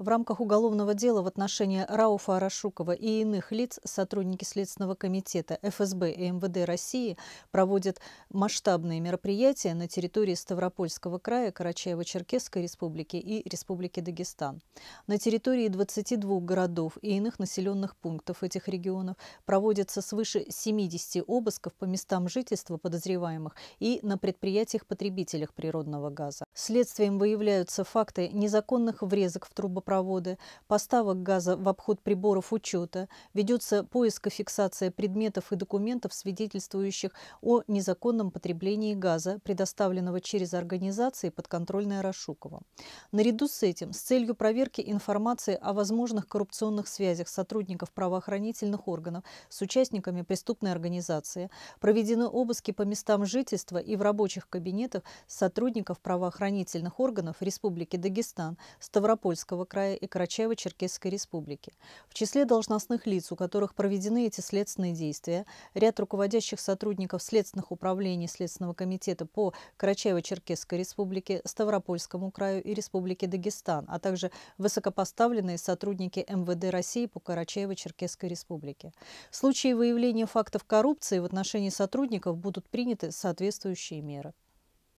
В рамках уголовного дела в отношении Рауфа Арашукова и иных лиц сотрудники Следственного комитета ФСБ и МВД России проводят масштабные мероприятия на территории Ставропольского края, Карачаево-Черкесской республики и Республики Дагестан. На территории 22 городов и иных населенных пунктов этих регионов проводятся свыше 70 обысков по местам жительства подозреваемых и на предприятиях-потребителях природного газа. Следствием выявляются факты незаконных врезок в трубопроводы, поставок газа в обход приборов учета, ведется поиск и фиксация предметов и документов, свидетельствующих о незаконном потреблении газа, предоставленного через организации подконтрольное Рашукова. Наряду с этим, с целью проверки информации о возможных коррупционных связях сотрудников правоохранительных органов с участниками преступной организации, проведены обыски по местам жительства и в рабочих кабинетах сотрудников правоохранительных правоохранительных органов Республики Дагестан, Ставропольского края и Карачаево-Черкесской Республики. В числе должностных лиц, у которых проведены эти следственные действия, ряд руководящих сотрудников следственных управлений Следственного комитета по Карачаево-Черкесской Республике, Ставропольскому краю и Республике Дагестан, а также высокопоставленные сотрудники МВД России по Карачаево-Черкесской Республике. В случае выявления фактов коррупции в отношении сотрудников будут приняты соответствующие меры.